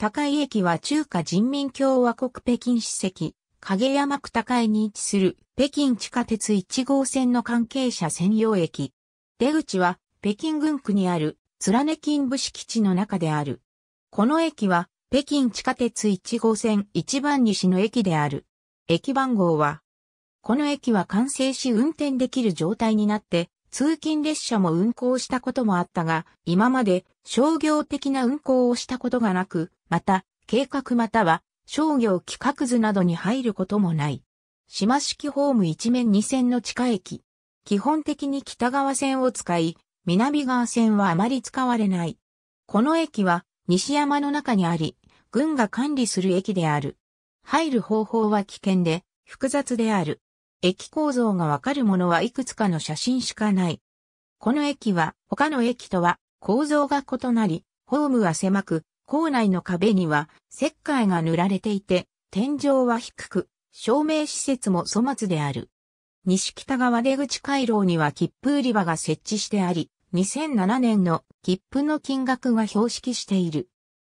高井駅は中華人民共和国北京市籍、影山区高井に位置する北京地下鉄1号線の関係者専用駅。出口は北京軍区にある貫根金武基地の中である。この駅は北京地下鉄1号線一番西の駅である。駅番号は、この駅は完成し運転できる状態になって通勤列車も運行したこともあったが、今まで商業的な運行をしたことがなく、また、計画または商業企画図などに入ることもない。島式ホーム一面二線の地下駅。基本的に北側線を使い、南側線はあまり使われない。この駅は西山の中にあり、軍が管理する駅である。入る方法は危険で複雑である。駅構造がわかるものはいくつかの写真しかない。この駅は他の駅とは構造が異なり、ホームは狭く、構内の壁には石灰が塗られていて、天井は低く、照明施設も粗末である。西北側出口回廊には切符売り場が設置してあり、2007年の切符の金額が標識している。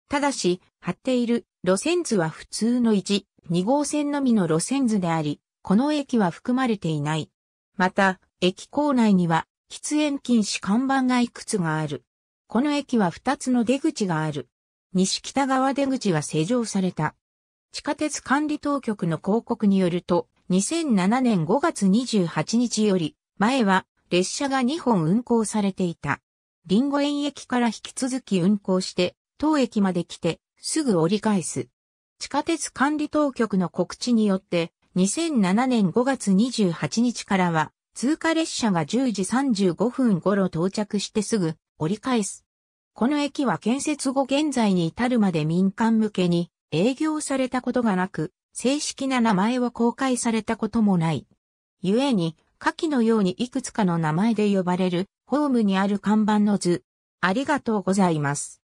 ただし、貼っている路線図は普通の1、2号線のみの路線図であり、この駅は含まれていない。また、駅構内には、喫煙禁止看板がいくつがある。この駅は2つの出口がある。西北側出口は施錠された。地下鉄管理当局の広告によると、2007年5月28日より、前は列車が2本運行されていた。リンゴ園駅から引き続き運行して、当駅まで来て、すぐ折り返す。地下鉄管理当局の告知によって、2007年5月28日からは、通過列車が10時35分頃到着してすぐ折り返す。この駅は建設後現在に至るまで民間向けに営業されたことがなく、正式な名前を公開されたこともない。故に、下記のようにいくつかの名前で呼ばれる、ホームにある看板の図。ありがとうございます。